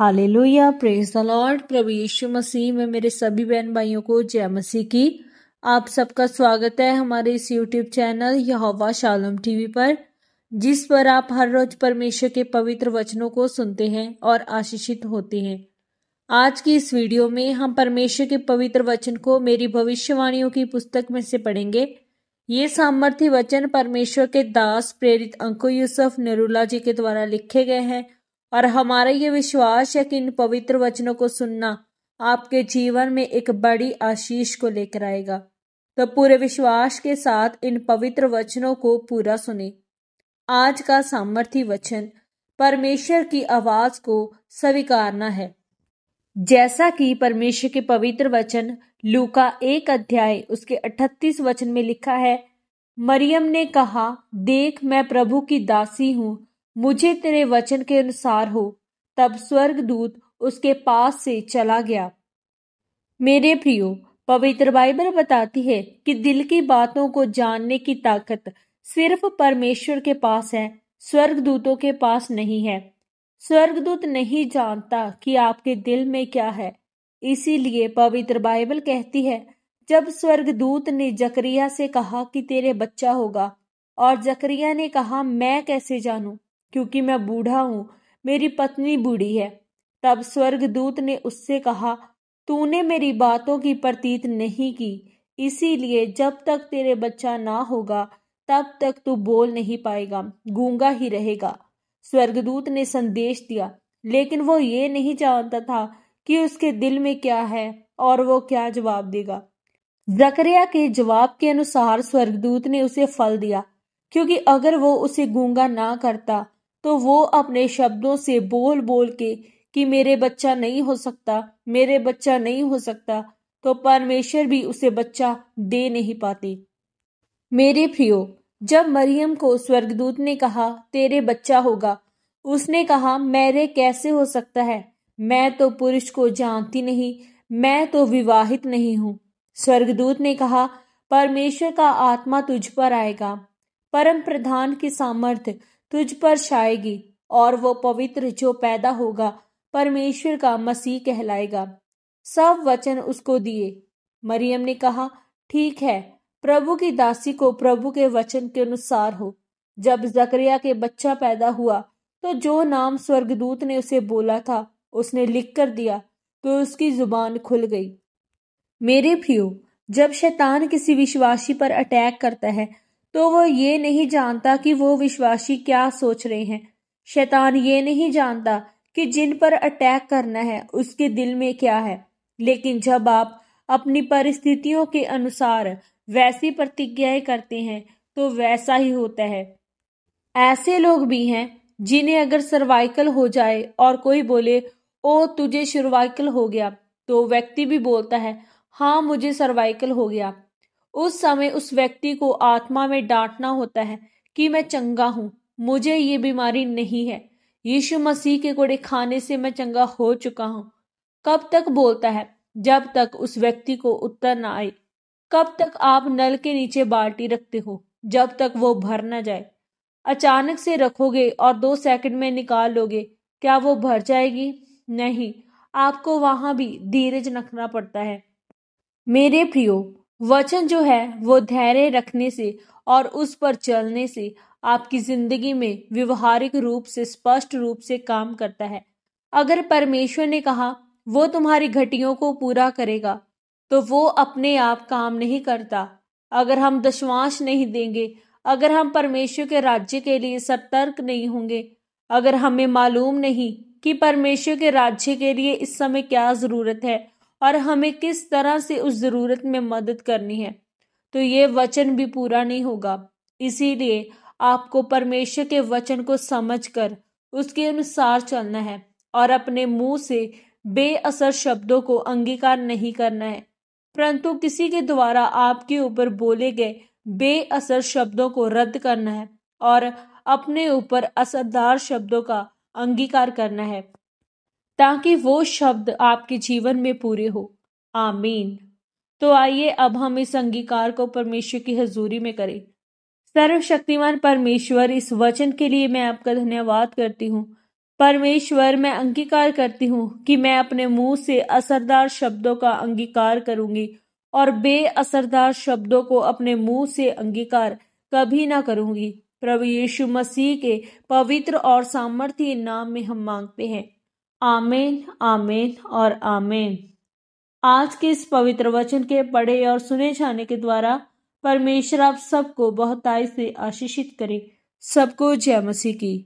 hall hallelujah praise the lord प्रभु यीशु मसीह में मेरे सभी बहन भाइयों को जय मसीह की आप सबका स्वागत है हमारे इस YouTube channel Jehovah Shalom TV पर जिस पर आप हर रोज परमेश्वर के पवित्र वचनों को सुनते हैं और आशीषित होते हैं आज की इस वीडियो में हम परमेश्वर के पवित्र वचन को मेरी भविष्यवाणियों की पुस्तक में से पढ़ेंगे ये सामर्थ्य वचन परमेश्वर के दास प्रेरित अंको यूसुफ नरूला जी के द्वारा लिखे गए हैं और हमारा ये विश्वास है कि इन पवित्र वचनों को सुनना आपके जीवन में एक बड़ी आशीष को लेकर आएगा तो पूरे विश्वास के साथ इन पवित्र वचनों को पूरा सुने आज का सामर्थ्य वचन परमेश्वर की आवाज को स्वीकारना है जैसा कि परमेश्वर के पवित्र वचन लूका एक अध्याय उसके अठतीस वचन में लिखा है मरियम ने कहा देख मैं प्रभु की दासी हूं मुझे तेरे वचन के अनुसार हो तब स्वर्गदूत उसके पास से चला गया मेरे प्रियो पवित्र बाइबल बताती है कि दिल की बातों को जानने की ताकत सिर्फ परमेश्वर के पास है स्वर्गदूतों के पास नहीं है स्वर्गदूत नहीं जानता कि आपके दिल में क्या है इसीलिए पवित्र बाइबल कहती है जब स्वर्गदूत ने जकरिया से कहा कि तेरे बच्चा होगा और जकरिया ने कहा मैं कैसे जानूं क्योंकि मैं बूढ़ा हूँ मेरी पत्नी बूढ़ी है तब स्वर्गदूत ने उससे कहा तूने मेरी बातों की प्रतीत नहीं की इसीलिए जब तक तेरे बच्चा ना होगा तब तक तू बोल नहीं पाएगा गूंगा ही रहेगा स्वर्गदूत ने संदेश दिया लेकिन वो ये नहीं जानता था कि उसके दिल में क्या है और वो क्या जवाब देगा जकरिया के जवाब के अनुसार स्वर्गदूत ने उसे फल दिया क्योंकि अगर वो उसे गूंगा ना करता तो वो अपने शब्दों से बोल बोल के कि मेरे बच्चा नहीं हो सकता मेरे बच्चा नहीं हो सकता तो परमेश्वर भी उसे बच्चा दे नहीं पाती मेरे प्रियो जब मरियम को स्वर्गदूत ने कहा तेरे बच्चा होगा उसने कहा मेरे कैसे हो सकता है मैं तो पुरुष को जानती नहीं मैं तो विवाहित नहीं हूँ स्वर्गदूत ने कहा परमेश्वर का आत्मा तुझ पर आएगा परम प्रधान की सामर्थ्य तुझ पर छाएगी और वो पवित्र जो पैदा होगा परमेश्वर का मसीह कहलाएगा सब वचन उसको दिए मरियम ने कहा ठीक है प्रभु की दासी को प्रभु के वचन के अनुसार हो जब जकरिया के बच्चा पैदा हुआ तो जो नाम स्वर्गदूत ने उसे बोला था उसने लिख कर दिया तो उसकी जुबान खुल गई मेरे प्रियो जब शैतान किसी विश्वासी पर अटैक करता है तो वो ये नहीं जानता कि वो विश्वासी क्या सोच रहे हैं शैतान ये नहीं जानता कि जिन पर अटैक करना है उसके दिल में क्या है लेकिन जब आप अपनी परिस्थितियों के अनुसार वैसी प्रतिज्ञाएं करते हैं तो वैसा ही होता है ऐसे लोग भी हैं जिन्हें अगर सर्वाइकल हो जाए और कोई बोले ओ तुझे सर्वाइकल हो गया तो व्यक्ति भी बोलता है हाँ मुझे सर्वाइकल हो गया उस समय उस व्यक्ति को आत्मा में डांटना होता है कि मैं चंगा हूं मुझे ये बीमारी नहीं है यीशु मसीह के कोड़े खाने से मैं चंगा हो चुका हूं कब तक बोलता है जब तक उस व्यक्ति को उत्तर ना आए कब तक आप नल के नीचे बाल्टी रखते हो जब तक वो भर ना जाए अचानक से रखोगे और दो सेकंड में निकाल लोगे क्या वो भर जाएगी नहीं आपको वहां भी धीरज रखना पड़ता है मेरे प्रियो वचन जो है वो धैर्य रखने से और उस पर चलने से आपकी जिंदगी में व्यवहारिक रूप से स्पष्ट रूप से काम करता है अगर परमेश्वर ने कहा वो तुम्हारी घटियों को पूरा करेगा तो वो अपने आप काम नहीं करता अगर हम दशवांश नहीं देंगे अगर हम परमेश्वर के राज्य के लिए सतर्क नहीं होंगे अगर हमें मालूम नहीं कि परमेश्वर के राज्य के लिए इस समय क्या जरूरत है और हमें किस तरह से उस ज़रूरत में मदद करनी है तो ये वचन भी पूरा नहीं होगा इसीलिए आपको परमेश्वर के वचन को समझकर उसके अनुसार चलना है और अपने मुंह से बेअसर शब्दों को अंगीकार नहीं करना है परंतु किसी के द्वारा आपके ऊपर बोले गए बेअसर शब्दों को रद्द करना है और अपने ऊपर असरदार शब्दों का अंगीकार करना है ताकि वो शब्द आपके जीवन में पूरे हो आमीन तो आइए अब हम इस अंगीकार को परमेश्वर की हजूरी में करें सर्वशक्तिमान परमेश्वर इस वचन के लिए मैं आपका धन्यवाद करती हूँ परमेश्वर मैं अंगीकार करती हूँ कि मैं अपने मुंह से असरदार शब्दों का अंगीकार करूंगी और बेअसरदार शब्दों को अपने मुंह से अंगीकार कभी ना करूंगी प्रभु यीशु मसीह के पवित्र और सामर्थ्य नाम में हम मांगते हैं आमीन आमीन और आमीन आज के इस पवित्र वचन के पढ़े और सुने जाने के द्वारा परमेश्वर आप सबको बहुत आय से आशीषित करे सबको जय मसीह की